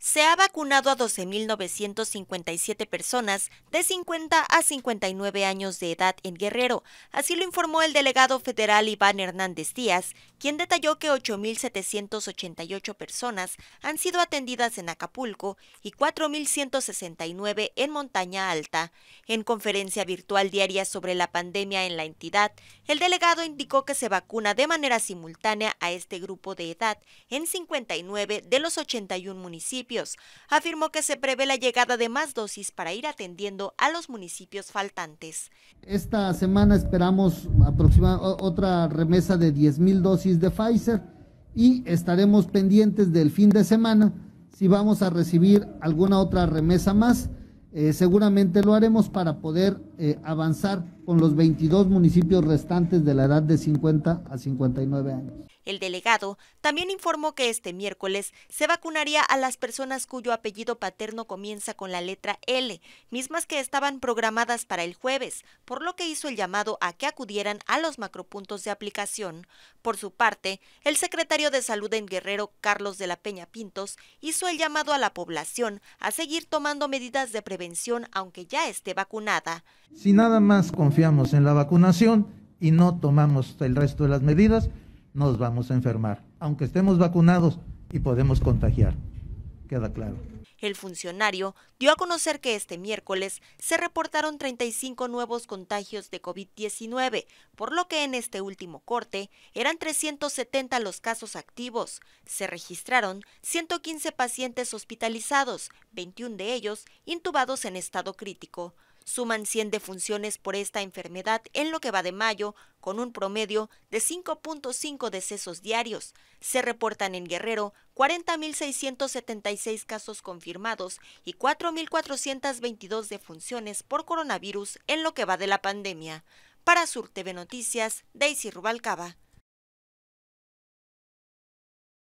Se ha vacunado a 12.957 personas de 50 a 59 años de edad en Guerrero, así lo informó el delegado federal Iván Hernández Díaz, quien detalló que 8.788 personas han sido atendidas en Acapulco y 4.169 en Montaña Alta. En conferencia virtual diaria sobre la pandemia en la entidad, el delegado indicó que se vacuna de manera simultánea a este grupo de edad en 59 de los 81 municipios Afirmó que se prevé la llegada de más dosis para ir atendiendo a los municipios faltantes. Esta semana esperamos otra remesa de 10.000 mil dosis de Pfizer y estaremos pendientes del fin de semana si vamos a recibir alguna otra remesa más. Eh, seguramente lo haremos para poder eh, avanzar con los 22 municipios restantes de la edad de 50 a 59 años. El delegado también informó que este miércoles se vacunaría a las personas cuyo apellido paterno comienza con la letra L, mismas que estaban programadas para el jueves, por lo que hizo el llamado a que acudieran a los macropuntos de aplicación. Por su parte, el secretario de Salud en Guerrero, Carlos de la Peña Pintos, hizo el llamado a la población a seguir tomando medidas de prevención aunque ya esté vacunada. Si nada más confiamos en la vacunación y no tomamos el resto de las medidas, nos vamos a enfermar, aunque estemos vacunados y podemos contagiar. Queda claro. El funcionario dio a conocer que este miércoles se reportaron 35 nuevos contagios de COVID-19, por lo que en este último corte eran 370 los casos activos. Se registraron 115 pacientes hospitalizados, 21 de ellos intubados en estado crítico suman 100 defunciones por esta enfermedad en lo que va de mayo, con un promedio de 5.5 decesos diarios. Se reportan en Guerrero 40.676 casos confirmados y 4.422 defunciones por coronavirus en lo que va de la pandemia. Para Sur TV Noticias, Daisy Rubalcaba.